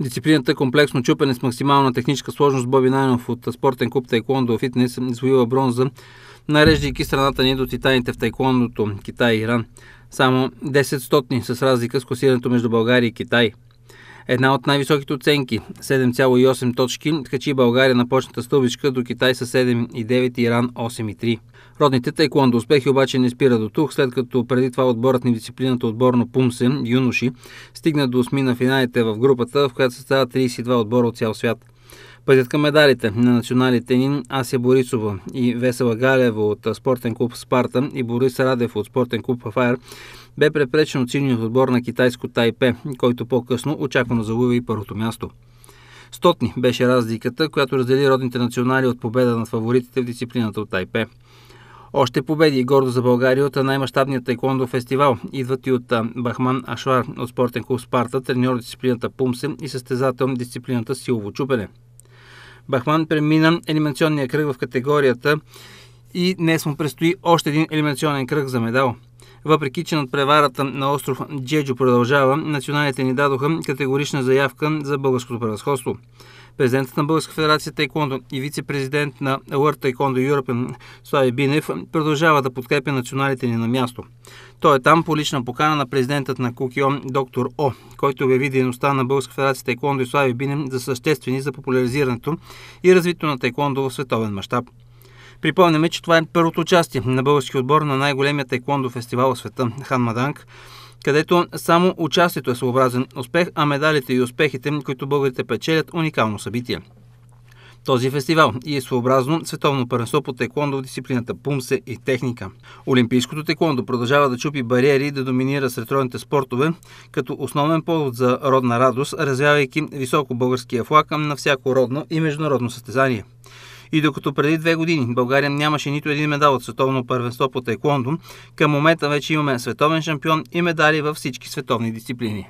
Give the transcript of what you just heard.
Дисциплината е комплексно чупене с максимална техническа сложност Боби Найнов от спортен клуб Тайкондо Фитнес извоюва бронза, нареждайки страната ни до титаните в Тайкондото Китай и Иран. Само 10 стотни с разлика с класирането между България и Китай – една от най-високите оценки 7,8 точки, качи България на почната стълбичка до Китай с 7,9 и Иран 8,3. Родните тайкуондо успехи обаче не спира до тук, след като преди това отборът ни в дисциплината отборно Пумсен, юноши, стигна до осми на финалите в групата, в която се става 32 отбора от цял свят. Пътят към медалите на националите ни Ася Борисова и Весела Галева от спортен клуб Спарта и Борис Радев от спортен клуб Афайер бе препречен от силният отбор на китайско Тайпе, който по-късно очаквано залува и първото място. Стотни беше разликата, която раздели родните национали от победа над фаворитите в дисциплината от Тайпе. Още победи и гордо за България от най-мащабния тайкондо фестивал идват и от Бахман Ашвар от спортен клуб Спарта, треньор дисциплината Пумсен и състезател дисциплината Силово Чупене. Бахман премина елиминационния кръг в категорията и днес му предстои още един елиминационен кръг за медал – въпреки, че над преварата на остров Джеджо продължава, националите ни дадоха категорична заявка за българското превъзходство. Президентът на Българска федерация Тайкондо и вице-президент на World Taekwondo Europe Слави Бинев продължава да подкрепя националите ни на място. Той е там по лична покана на президентът на Кукион доктор О, който обяви дейността на Българска федерация Тайкондо и Слави Бинев за съществени за популяризирането и развитието на Тайкондо в световен мащаб. Припомняме, че това е първото участие на български отбор на най-големия тайкондо фестивал в света – Хан Маданг, където само участието е съобразен успех, а медалите и успехите, които българите печелят, уникално събитие. Този фестивал и е своеобразно световно първенство по тайкондо в дисциплината пумсе и техника. Олимпийското тайкондо продължава да чупи бариери и да доминира сред родните спортове, като основен повод за родна радост, развявайки високо българския флаг на всяко родно и международно състезание. И докато преди две години България нямаше нито един медал от световно първенство по тайкондо, към момента вече имаме световен шампион и медали във всички световни дисциплини.